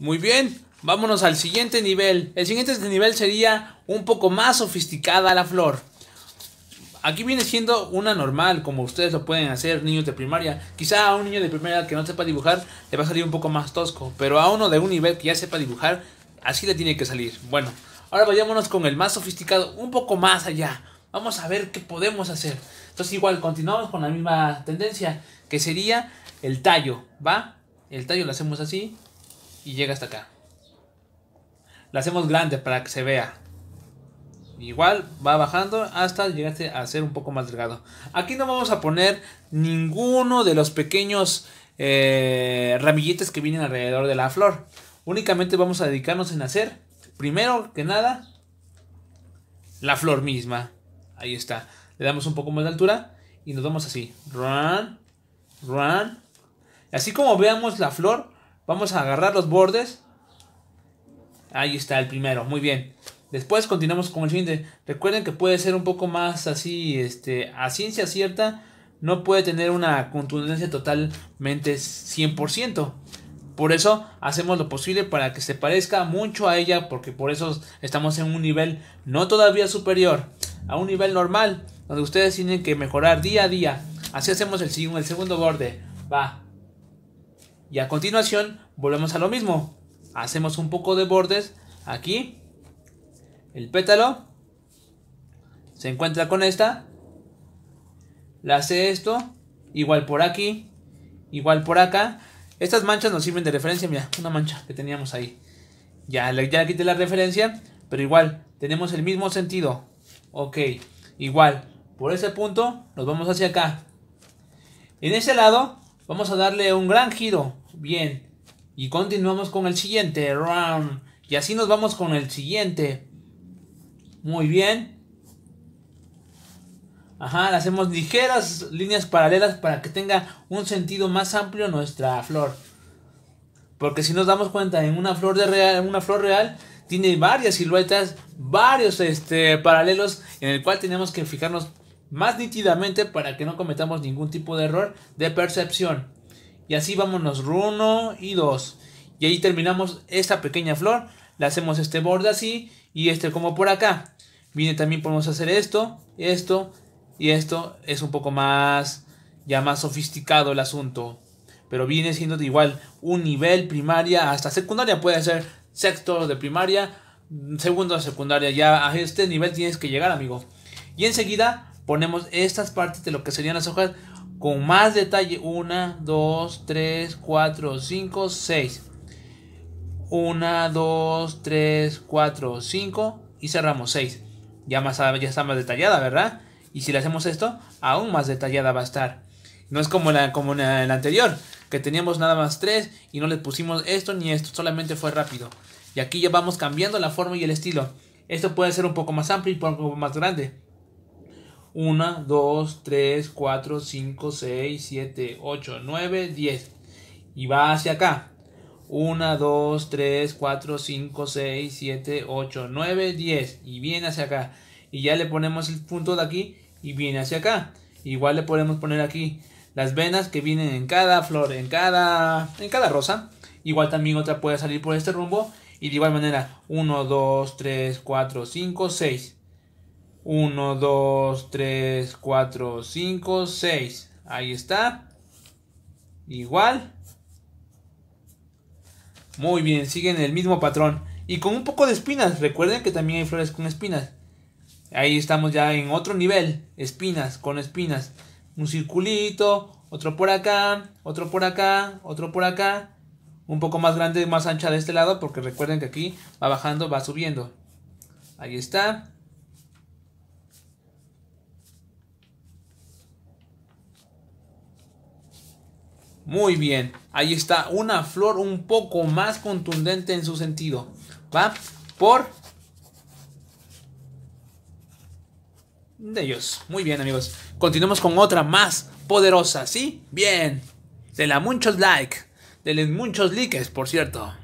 Muy bien, vámonos al siguiente nivel. El siguiente nivel sería un poco más sofisticada la flor. Aquí viene siendo una normal, como ustedes lo pueden hacer, niños de primaria. Quizá a un niño de primaria que no sepa dibujar le va a salir un poco más tosco, pero a uno de un nivel que ya sepa dibujar, así le tiene que salir. Bueno, ahora vayámonos con el más sofisticado, un poco más allá. Vamos a ver qué podemos hacer. Entonces igual continuamos con la misma tendencia, que sería el tallo, ¿va? El tallo lo hacemos así, y llega hasta acá. La hacemos grande para que se vea. Igual va bajando hasta llegar a ser un poco más delgado. Aquí no vamos a poner ninguno de los pequeños eh, ramilletes que vienen alrededor de la flor. Únicamente vamos a dedicarnos en hacer, primero que nada, la flor misma. Ahí está. Le damos un poco más de altura y nos vamos así. Run, run. Así como veamos la flor, Vamos a agarrar los bordes. Ahí está el primero, muy bien. Después continuamos con el siguiente. Recuerden que puede ser un poco más así, este, a ciencia cierta, no puede tener una contundencia totalmente 100%. Por eso hacemos lo posible para que se parezca mucho a ella, porque por eso estamos en un nivel no todavía superior, a un nivel normal, donde ustedes tienen que mejorar día a día. Así hacemos el, el segundo borde. Va. Y a continuación volvemos a lo mismo. Hacemos un poco de bordes aquí. El pétalo se encuentra con esta. La hace esto. Igual por aquí. Igual por acá. Estas manchas nos sirven de referencia. Mira, una mancha que teníamos ahí. Ya, ya quité la referencia. Pero igual, tenemos el mismo sentido. Ok, igual. Por ese punto nos vamos hacia acá. En ese lado Vamos a darle un gran giro. Bien. Y continuamos con el siguiente round. Y así nos vamos con el siguiente. Muy bien. Ajá, hacemos ligeras líneas paralelas para que tenga un sentido más amplio nuestra flor. Porque si nos damos cuenta, en una flor, de real, una flor real tiene varias siluetas, varios este, paralelos en el cual tenemos que fijarnos más nítidamente para que no cometamos ningún tipo de error de percepción. Y así vámonos 1 y dos Y ahí terminamos esta pequeña flor. Le hacemos este borde así y este como por acá. Viene también podemos hacer esto, esto y esto. Es un poco más, ya más sofisticado el asunto. Pero viene siendo de igual un nivel primaria hasta secundaria. Puede ser sexto de primaria, segundo de secundaria. Ya a este nivel tienes que llegar, amigo. Y enseguida ponemos estas partes de lo que serían las hojas con más detalle. 1, 2, 3, 4, 5, 6. 1, 2, 3, 4, 5 y cerramos 6. Ya, más, ya está más detallada, ¿verdad? Y si le hacemos esto, aún más detallada va a estar. No es como la, como anterior, que teníamos nada más 3 y no le pusimos esto ni esto, solamente fue rápido. Y aquí ya vamos cambiando la forma y el estilo. Esto puede ser un poco más amplio y un poco más grande. 1, 2, 3, 4, 5, 6, 7, 8, 9, 10. Y va hacia acá. 1, 2, 3, 4, 5, 6, 7, 8, 9, 10. Y viene hacia acá. Y ya le ponemos el punto de aquí y viene hacia acá. Igual le podemos poner aquí las venas que vienen en cada flor, en cada, rosa. Igual también otra puede salir por este rumbo. Y de igual manera, 1, 2, 3, 4, 5, 6. 1, 2, 3, 4, 5, 6. Ahí está. Igual. Muy bien, siguen el mismo patrón. Y con un poco de espinas. Recuerden que también hay flores con espinas. Ahí estamos ya en otro nivel. Espinas, con espinas. Un circulito, otro por acá, otro por acá, otro por acá. Un poco más grande, más ancha de este lado, porque recuerden que aquí va bajando, va subiendo. Ahí está. Muy bien, ahí está una flor un poco más contundente en su sentido. Va por de ellos. Muy bien, amigos. Continuamos con otra más poderosa, ¿sí? Bien. De la muchos like. De los muchos likes, por cierto.